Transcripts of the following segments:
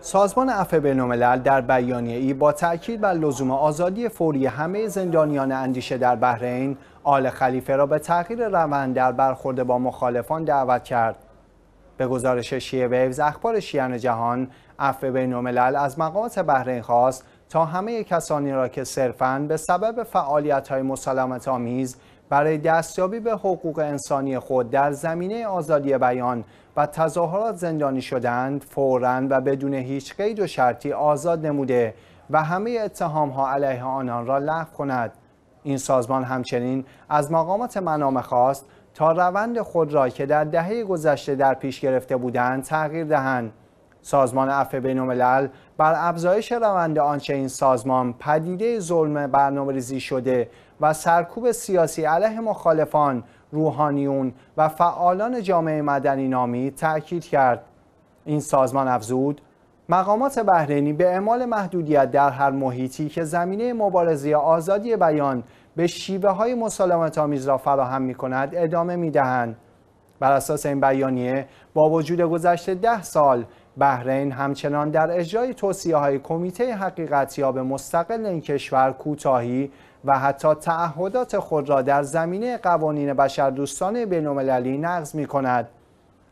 سازمان عفو بین‌الملل در بیانیه ای با تاکید بر لزوم آزادی فوری همه زندانیان اندیشه در بحرین آل خلیفه را به تغییر روند در برخورد با مخالفان دعوت کرد به گزارش شیعه ویوز اخبار شیعن جهان عفو بین‌الملل از مقامات بحرین خواست تا همه کسانی را که صرفاً به سبب فعالیت‌های مسلمت آمیز برای دستیابی به حقوق انسانی خود در زمینه آزادی بیان و تظاهرات زندانی شدند فوراً و بدون هیچ قید و شرطی آزاد نموده و همه اتهام ها علیه آنان را لغو کند این سازمان همچنین از مقامات منامه خواست تا روند خود را که در دهه گذشته در پیش گرفته بودند تغییر دهند سازمان عفو بین بر افزایش روند آنچه این سازمان پدیده ظلم برنامه‌ریزی شده و سرکوب سیاسی علیه مخالفان، روحانیون و فعالان جامعه مدنی نامی تأکید کرد. این سازمان افزود مقامات بحرینی به اعمال محدودیت در هر محیطی که زمینه مبارزه آزادی بیان به شیوه های مسالمت آمیز را فراهم می کند ادامه می دهند. بر اساس این بیانیه با وجود گذشت ده سال بحرین همچنان در اجرای توصیه های کمیته حقیقتیاب مستقل این کشور کوتاهی و حتی تعهدات خود را در زمینه قوانین بشردوستانه بینالمللی نقض می کند.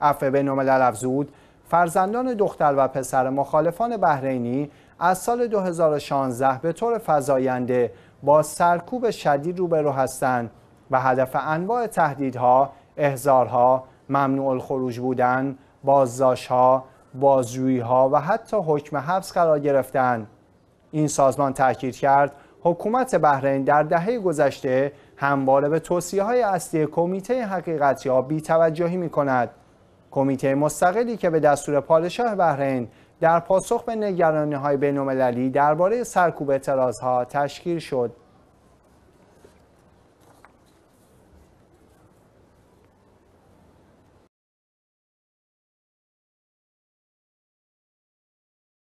عفو بینالملل افزود فرزندان دختر و پسر مخالفان بحرینی از سال 2016 به طور فزاینده با سرکوب شدید روبرو هستند و هدف انواع تهدیدها، احزارها، ممنوع الخروج بودن، بازداشتها بازجویی ها و حتی حکم حبس قرار گرفتن این سازمان تاکید کرد حکومت بحرین در دهه گذشته همواره به توصیه های اصلی کمیته حقیقتی ها بی می کند. کمیته مستقلی که به دستور پادشاه بحرین در پاسخ به نگرانی های درباره سرکوب اعتراض ها تشکیل شد.